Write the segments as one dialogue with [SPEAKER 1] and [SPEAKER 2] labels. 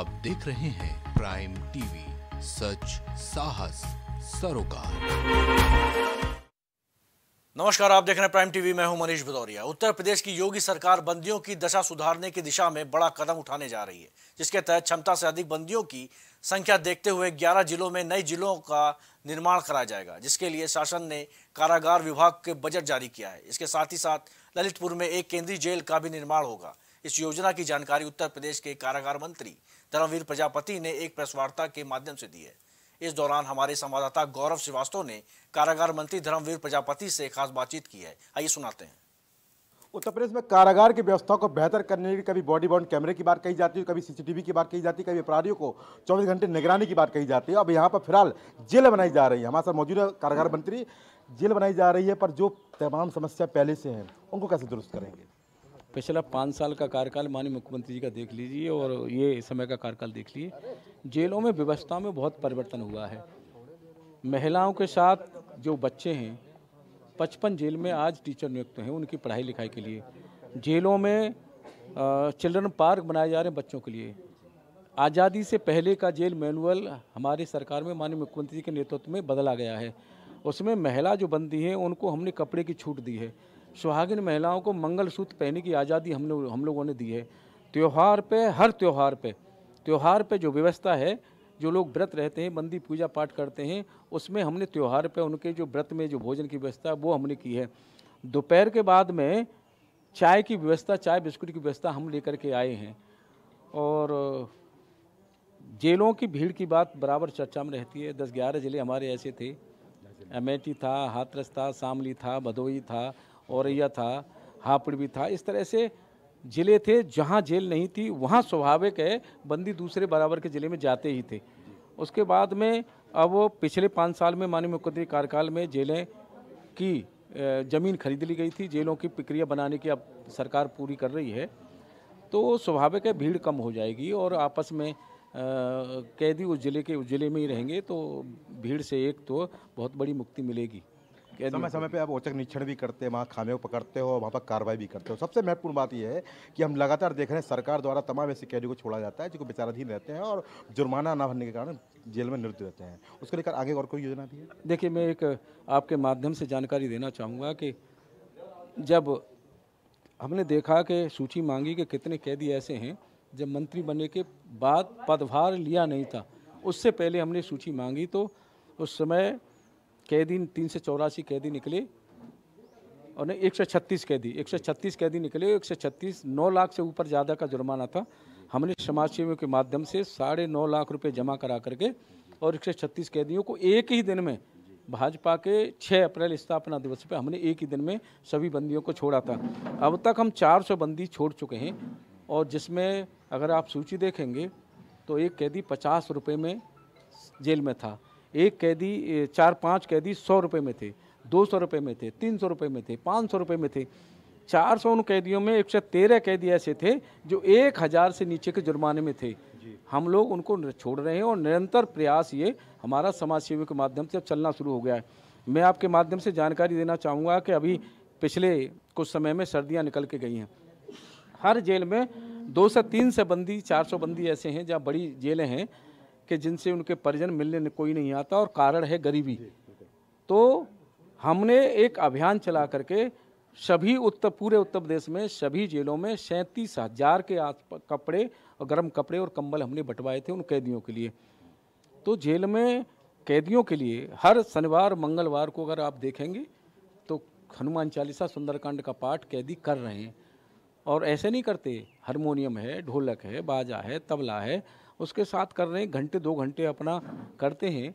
[SPEAKER 1] आप देख रहे हैं प्राइम टीवी सच साहस सरोकार नमस्कार आप देख रहे हैं प्राइम टीवी मैं हूं मनीष भदौरिया उत्तर प्रदेश की योगी सरकार बंदियों की दशा सुधारने की दिशा में बड़ा कदम उठाने जा रही है जिसके तहत क्षमता से अधिक बंदियों की संख्या देखते हुए 11 जिलों में नए जिलों का निर्माण कराया जाएगा जिसके लिए शासन ने कारागार विभाग के बजट जारी किया है इसके साथ ही साथ ललितपुर में एक केंद्रीय जेल का भी निर्माण होगा इस योजना की जानकारी उत्तर प्रदेश के कारागार मंत्री धर्मवीर प्रजापति ने एक प्रेस वार्ता के माध्यम से दी है इस दौरान हमारे संवाददाता गौरव श्रीवास्तव ने कारागार मंत्री धर्मवीर प्रजापति से खास बातचीत की है आइए सुनाते हैं
[SPEAKER 2] उत्तर प्रदेश में कारागार की व्यवस्था को बेहतर करने की कभी बॉडी बाउंड कैमरे की बात कही जाती है कभी सीसीटीवी की बात कही जाती है कभी अपराधियों को 24 घंटे निगरानी की बात कही जाती है अब यहाँ पर फिलहाल जेल बनाई जा रही है हमारे साथ मौजूदा कारागार मंत्री जेल बनाई जा रही है पर जो तमाम समस्या पहले से हैं उनको कैसे दुरुस्त करेंगे
[SPEAKER 3] पिछला पाँच साल का कार्यकाल माननीय मुख्यमंत्री जी का देख लीजिए और ये समय का कार्यकाल देख लीजिए जेलों में व्यवस्था में बहुत परिवर्तन हुआ है महिलाओं के साथ जो बच्चे हैं पचपन जेल में आज टीचर नियुक्त हैं उनकी पढ़ाई लिखाई के लिए जेलों में चिल्ड्रन पार्क बनाए जा रहे हैं बच्चों के लिए आज़ादी से पहले का जेल मैनुअल हमारी सरकार में माननीय मुख्यमंत्री के नेतृत्व में बदला गया है उसमें महिला जो बंदी हैं उनको हमने कपड़े की छूट दी है सुहागिन महिलाओं को मंगल सूत्र पहनने की आज़ादी हम लोग हम लोगों ने दी है त्यौहार पे हर त्यौहार पे त्यौहार पे जो व्यवस्था है जो लोग व्रत रहते हैं मंदी पूजा पाठ करते हैं उसमें हमने त्यौहार पे उनके जो व्रत में जो भोजन की व्यवस्था वो हमने की है दोपहर के बाद में चाय की व्यवस्था चाय बिस्कुट की व्यवस्था हम लेकर के आए हैं और जेलों की भीड़ की बात बराबर चर्चा में रहती है दस ग्यारह ज़िले हमारे ऐसे थे अमेठी था हाथरस था शामली था भदोही था औरैया था हापुड़ भी था इस तरह से जिले थे जहाँ जेल नहीं थी वहाँ स्वाभाविक है बंदी दूसरे बराबर के ज़िले में जाते ही थे उसके बाद में अब वो पिछले पाँच साल में माननीय मुख्यमंत्री कार्यकाल में जेलें की ज़मीन खरीद ली गई थी जेलों की प्रक्रिया बनाने की अब सरकार पूरी कर रही है तो स्वाभाविक है भीड़ कम हो जाएगी और आपस में कैदी उस ज़िले के उस ज़िले में ही रहेंगे तो भीड़ से एक तो बहुत बड़ी मुक्ति मिलेगी
[SPEAKER 2] समय समय पे आप औचक निरीक्षण भी करते हैं वहाँ खामे को पकड़ते हो वहाँ पर कार्रवाई भी करते हो सबसे महत्वपूर्ण बात यह है कि हम लगातार देख रहे हैं सरकार द्वारा तमाम ऐसे कैदियों को छोड़ा जाता है जो बेचाराधीन रहते हैं और जुर्माना ना भरने के कारण जेल में नृत्य रहते हैं उसको लेकर आगे और कोई योजना भी है
[SPEAKER 3] देखिए मैं एक आपके माध्यम से जानकारी देना चाहूँगा कि जब हमने देखा कि सूची मांगी कि कितने कैदी ऐसे हैं जब मंत्री बनने के बाद पदभार लिया नहीं था उससे पहले हमने सूची मांगी तो उस समय कैदी तीन सौ चौरासी कैदी निकले और नहीं एक सौ छत्तीस कैदी एक सौ छत्तीस कैदी निकले एक सौ छत्तीस नौ लाख से ऊपर ज़्यादा का जुर्माना था हमने समाजसेवियों के माध्यम से साढ़े नौ लाख रुपए जमा करा करके और एक सौ छत्तीस कैदियों को एक ही दिन में भाजपा के 6 अप्रैल स्थापना दिवस पर हमने एक ही दिन में सभी बंदियों को छोड़ा था अब तक हम 400 बंदी छोड़ चुके हैं और जिसमें अगर आप सूची देखेंगे तो एक कैदी पचास रुपये में जेल में था एक कैदी चार पाँच कैदी सौ रुपये में थे दो सौ रुपये में थे तीन सौ रुपये में थे पाँच सौ रुपये में थे चार सौ उन कैदियों में एक सौ तेरह कैदी ऐसे थे जो एक हज़ार से नीचे के जुर्माने में थे हम लोग उनको छोड़ रहे हैं और निरंतर प्रयास ये हमारा समाज सेवी के माध्यम से अब चलना शुरू हो गया है मैं आपके माध्यम से जानकारी देना चाहूँगा कि अभी पिछले कुछ समय में सर्दियाँ निकल के गई हैं हर जेल में दो से तीन से बंदी चार सौ बंदी ऐसे हैं जहाँ बड़ी जेलें हैं कि जिनसे उनके परिजन मिलने कोई नहीं आता और कारण है गरीबी तो हमने एक अभियान चला करके सभी उत्तर पूरे उत्तर प्रदेश में सभी जेलों में सैंतीस हजार के आस कपड़े और गर्म कपड़े और कंबल हमने बंटवाए थे उन कैदियों के लिए तो जेल में कैदियों के लिए हर शनिवार मंगलवार को अगर आप देखेंगे तो हनुमान चालीसा सुंदरकांड का पाठ कैदी कर रहे हैं और ऐसे नहीं करते हारमोनियम है ढोलक है बाजा है तबला है उसके साथ कर रहे हैं घंटे दो घंटे अपना करते हैं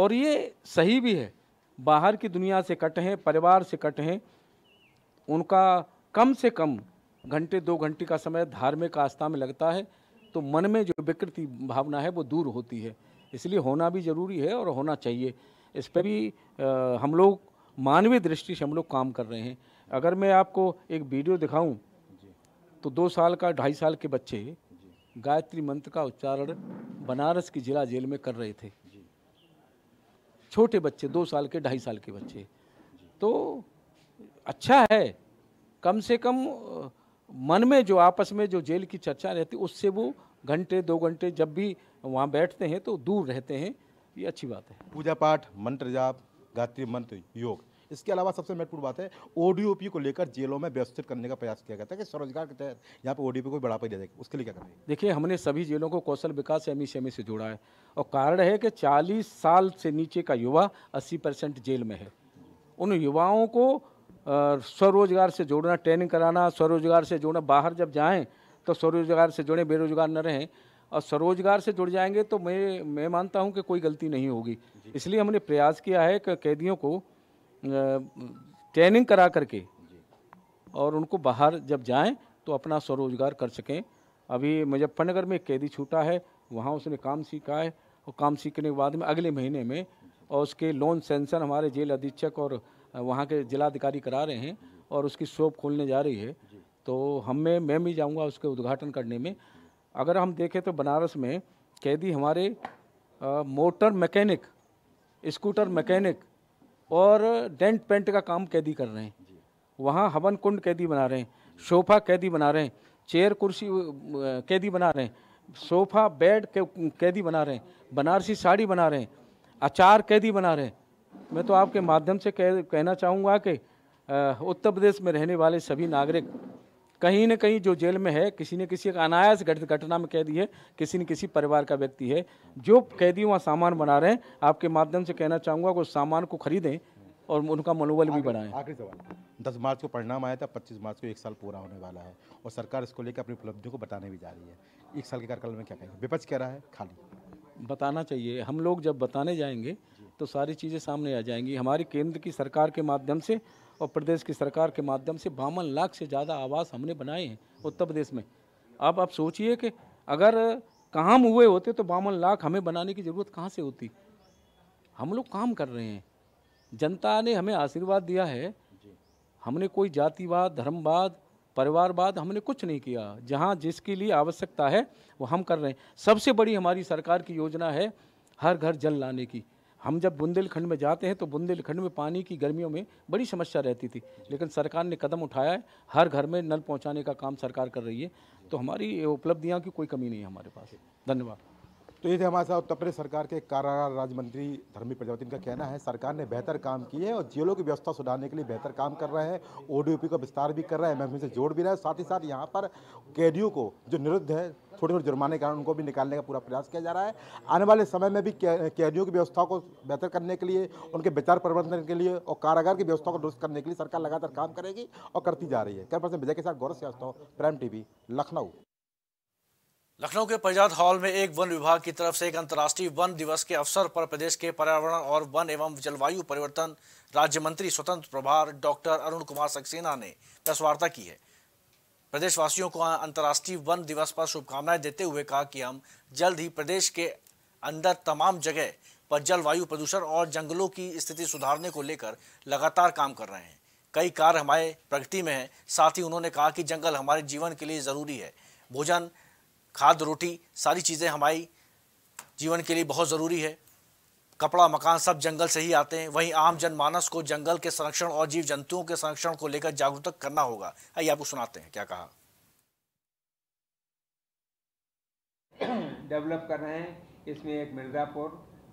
[SPEAKER 3] और ये सही भी है बाहर की दुनिया से कट हैं परिवार से कट हैं उनका कम से कम घंटे दो घंटे का समय धार्मिक आस्था में लगता है तो मन में जो विकृति भावना है वो दूर होती है इसलिए होना भी ज़रूरी है और होना चाहिए इस पर भी आ, हम लोग मानवीय दृष्टि से हम लोग काम कर रहे हैं अगर मैं आपको एक वीडियो दिखाऊं तो दो साल का ढाई साल के बच्चे गायत्री मंत्र का उच्चारण बनारस की जिला जेल में कर रहे थे छोटे बच्चे दो साल के ढाई साल के बच्चे तो अच्छा है कम से कम मन में जो आपस में जो जेल की चर्चा रहती उससे वो
[SPEAKER 2] घंटे दो घंटे जब भी वहाँ बैठते हैं तो दूर रहते हैं ये अच्छी बात है पूजा पाठ मंत्र जाप गायत्री मंत्र योग इसके अलावा सबसे महत्वपूर्ण बात है ओडीओपी को लेकर जेलों में व्यवस्थित करने का प्रयास किया गया था कि स्वरोजगार के तहत यहाँ पर ओडीओपी को बढ़ावा दिया जाएगा उसके लिए क्या करेंगे देखिए हमने सभी जेलों को कौशल विकास एम ई से जोड़ा है और कारण है कि चालीस साल से नीचे
[SPEAKER 3] का युवा अस्सी जेल में है उन युवाओं को स्वरोजगार से जोड़ना ट्रेनिंग कराना स्वरोजगार से जोड़ना बाहर जब जाएँ तो स्वरोजगार से जुड़े बेरोजगार न रहें और स्वरोजगार से जुड़ जाएंगे तो मैं मैं मानता हूं कि कोई गलती नहीं होगी इसलिए हमने प्रयास किया है कि कैदियों को ट्रेनिंग करा करके और उनको बाहर जब जाएं तो अपना स्वरोजगार कर सकें अभी मुजफ्फरनगर में कैदी छूटा है वहाँ उसने काम सीखा है और काम सीखने के बाद में अगले महीने में और उसके लोन सेंसन हमारे जेल अधीक्षक और वहाँ के जिलाधिकारी करा रहे हैं और उसकी शॉप खोलने जा रही है तो हम में मैं भी जाऊँगा उसके उद्घाटन करने में अगर हम देखें तो बनारस में कैदी हमारे आ, मोटर मैकेनिक स्कूटर मैकेनिक और डेंट पेंट का काम कैदी कर रहे हैं वहाँ हवन कुंड कैदी बना रहे हैं सोफा कैदी बना रहे हैं चेयर कुर्सी कैदी बना रहे हैं सोफा बेड कैदी बना रहे हैं बनारसी साड़ी बना रहे हैं अचार कैदी बना रहे हैं मैं तो आपके माध्यम से कह कहना चाहूँगा कि उत्तर प्रदेश में रहने वाले सभी नागरिक कहीं ना कहीं जो जेल में है किसी ने किसी अनायास घटना में कैदी है किसी न किसी परिवार का व्यक्ति है जो कैदी वहाँ सामान बना रहे हैं आपके माध्यम से कहना
[SPEAKER 2] चाहूँगा कि उस सामान को खरीदें और उनका मनोबल भी बढ़ाएं आखिरी सवाल दस मार्च को परिणाम आया था पच्चीस मार्च को एक साल पूरा होने वाला है और सरकार इसको लेकर अपनी उपलब्धियों को बताने भी जा रही है एक साल के कार्यकाल में क्या कहेंगे विपक्ष कह रहा है खाली बताना चाहिए हम लोग जब बताने जाएंगे तो
[SPEAKER 3] सारी चीज़ें सामने आ जाएंगी हमारी केंद्र की सरकार के माध्यम से और प्रदेश की सरकार के माध्यम से बावन लाख से ज़्यादा आवास हमने बनाए हैं उत्तर प्रदेश में अब आप सोचिए कि अगर काम हुए होते तो बावन लाख हमें बनाने की ज़रूरत कहाँ से होती हम लोग काम कर रहे हैं जनता ने हमें आशीर्वाद दिया है हमने कोई जातिवाद धर्मवाद परिवारवाद हमने कुछ नहीं किया जहाँ जिसके लिए आवश्यकता है वो हम कर रहे हैं सबसे बड़ी हमारी सरकार की योजना है हर घर जल लाने की हम जब बुंदेलखंड में जाते हैं तो बुंदेलखंड में पानी की गर्मियों में बड़ी समस्या रहती थी लेकिन सरकार ने कदम उठाया है हर घर में नल पहुंचाने का काम सरकार कर रही है तो हमारी उपलब्धियां की कोई कमी नहीं है हमारे पास
[SPEAKER 2] धन्यवाद तो ये थे हमारे साथ उत्तर प्रदेश सरकार के कारागार राज्य मंत्री धर्मी प्रजापति का कहना है सरकार ने बेहतर काम किए और जेलों की व्यवस्था सुधारने के लिए बेहतर काम कर रहा है ओडीओपी का विस्तार भी कर रहा है एमएफएम से जोड़ भी रहा है साथ ही साथ यहाँ पर कैदियों को जो निरुद्ध है छोटे छोटे जुर्माने के कारण उनको भी निकालने का पूरा प्रयास किया जा रहा है आने वाले समय में भी कैदियों की व्यवस्था को बेहतर करने के लिए उनके विचार प्रबंधन के लिए और कारागार की व्यवस्था को दुरुस्त करने के लिए सरकार लगातार काम करेगी और करती जा रही है कैमरा विजय के साथ गौरव श्रीवास्तव प्राइम टी लखनऊ
[SPEAKER 1] लखनऊ के प्रजात हॉल में एक वन विभाग की तरफ से एक अंतर्राष्ट्रीय वन दिवस के अवसर पर प्रदेश के पर्यावरण और वन एवं जलवायु परिवर्तन राज्य मंत्री स्वतंत्र प्रभार डॉक्टर अरुण कुमार सक्सेना ने प्रेसवार्ता की है प्रदेशवासियों को अंतर्राष्ट्रीय वन दिवस पर शुभकामनाएं देते हुए कहा कि हम जल्द ही प्रदेश के अंदर तमाम जगह पर जलवायु प्रदूषण और जंगलों की स्थिति सुधारने को लेकर लगातार काम कर रहे हैं कई कार्य हमारे प्रगति में है साथ ही उन्होंने कहा कि जंगल हमारे जीवन के लिए जरूरी है भोजन खाद रोटी सारी चीज़ें हमारी जीवन के लिए बहुत ज़रूरी है कपड़ा मकान सब जंगल से ही आते हैं वहीं आम जनमानस को जंगल के संरक्षण और जीव जंतुओं के संरक्षण को लेकर जागरूक करना होगा आइए आपको सुनाते हैं क्या कहा
[SPEAKER 4] डेवलप कर रहे हैं इसमें एक मिर्ज़ापुर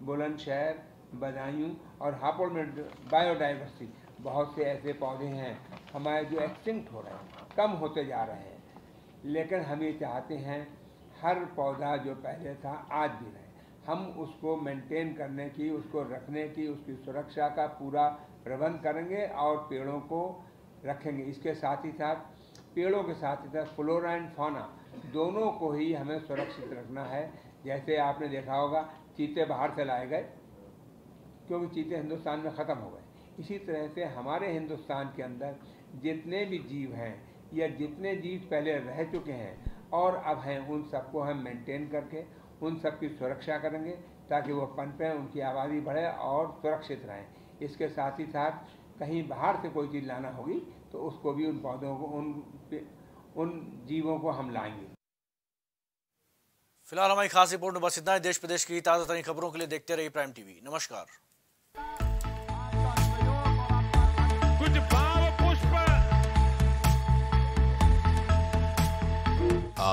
[SPEAKER 4] बुलंदशहर बदायूं और हापुड़ में बायोडाइवर्सिटी बहुत से ऐसे पौधे हैं हमारे जो एक्सटिंक्ट हो रहे हैं कम होते जा रहे हैं लेकिन हम ये चाहते हैं हर पौधा जो पहले था आज भी है हम उसको मेंटेन करने की उसको रखने की उसकी सुरक्षा का पूरा प्रबंध करेंगे और पेड़ों को रखेंगे इसके साथ ही साथ पेड़ों के साथ ही साथ फ्लोरा एंड फौना दोनों को ही हमें सुरक्षित रखना है जैसे आपने देखा होगा चीते बाहर से लाए गए क्योंकि चीते हिंदुस्तान में ख़त्म हो गए इसी तरह से हमारे हिंदुस्तान के अंदर जितने भी जीव हैं या जितने जीव पहले रह चुके हैं और अब हैं उन सबको हम मेंटेन करके उन सब की सुरक्षा करेंगे ताकि वो पनपें उनकी आबादी बढ़े और सुरक्षित रहें इसके साथ ही साथ कहीं बाहर से कोई चीज़ लाना होगी तो उसको भी उन पौधों को उन उन जीवों को हम लाएंगे
[SPEAKER 1] फिलहाल हमारी खास रिपोर्ट में बस इतना ही देश प्रदेश की ताज़ा तरीन खबरों के लिए देखते रहिए प्राइम टीवी नमस्कार